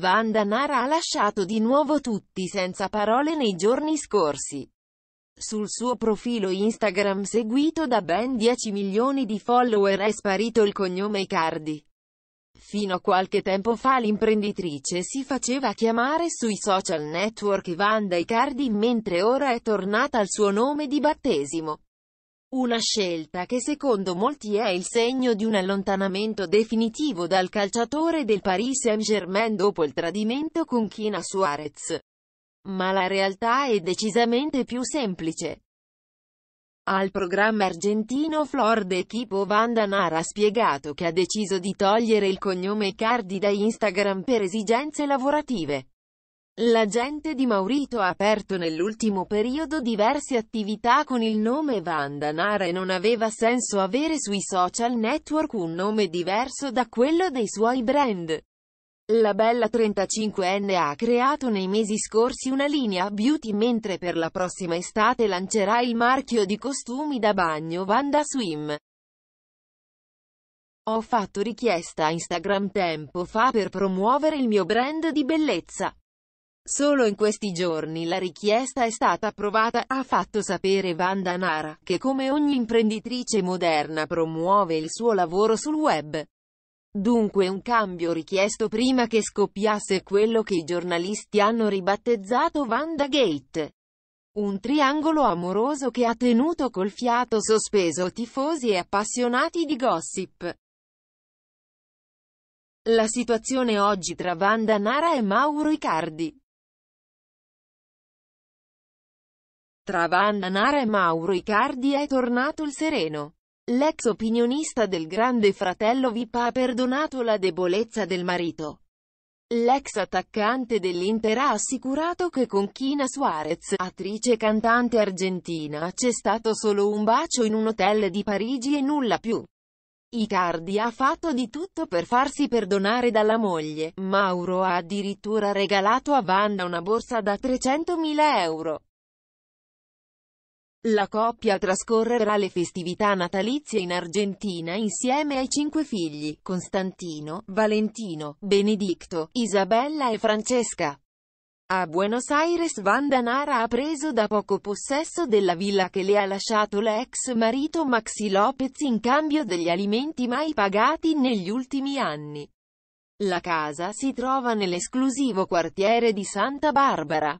Vanda Nara ha lasciato di nuovo tutti senza parole nei giorni scorsi. Sul suo profilo Instagram seguito da ben 10 milioni di follower è sparito il cognome Icardi. Fino a qualche tempo fa l'imprenditrice si faceva chiamare sui social network Vanda Icardi mentre ora è tornata al suo nome di battesimo. Una scelta che secondo molti è il segno di un allontanamento definitivo dal calciatore del Paris Saint-Germain dopo il tradimento con Kina Suarez. Ma la realtà è decisamente più semplice. Al programma argentino Flor de Kipo Vandanar ha spiegato che ha deciso di togliere il cognome Cardi da Instagram per esigenze lavorative. L'agente di Maurito ha aperto nell'ultimo periodo diverse attività con il nome Vandanara e non aveva senso avere sui social network un nome diverso da quello dei suoi brand. La bella 35enne ha creato nei mesi scorsi una linea beauty mentre per la prossima estate lancerà il marchio di costumi da bagno Vanda Swim. Ho fatto richiesta a Instagram tempo fa per promuovere il mio brand di bellezza. Solo in questi giorni la richiesta è stata approvata, ha fatto sapere Vanda Nara, che come ogni imprenditrice moderna promuove il suo lavoro sul web. Dunque un cambio richiesto prima che scoppiasse quello che i giornalisti hanno ribattezzato Vanda Gate. Un triangolo amoroso che ha tenuto col fiato sospeso tifosi e appassionati di gossip. La situazione oggi tra Vanda Nara e Mauro Icardi. Tra Vanna Nara e Mauro Icardi è tornato il sereno. L'ex opinionista del grande fratello Vip ha perdonato la debolezza del marito. L'ex attaccante dell'Inter ha assicurato che con Kina Suarez, attrice e cantante argentina, c'è stato solo un bacio in un hotel di Parigi e nulla più. Icardi ha fatto di tutto per farsi perdonare dalla moglie, Mauro ha addirittura regalato a Vanna una borsa da 300.000 euro. La coppia trascorrerà le festività natalizie in Argentina insieme ai cinque figli, Costantino, Valentino, Benedicto, Isabella e Francesca. A Buenos Aires Vandanara ha preso da poco possesso della villa che le ha lasciato l'ex marito Maxi Lopez in cambio degli alimenti mai pagati negli ultimi anni. La casa si trova nell'esclusivo quartiere di Santa Barbara.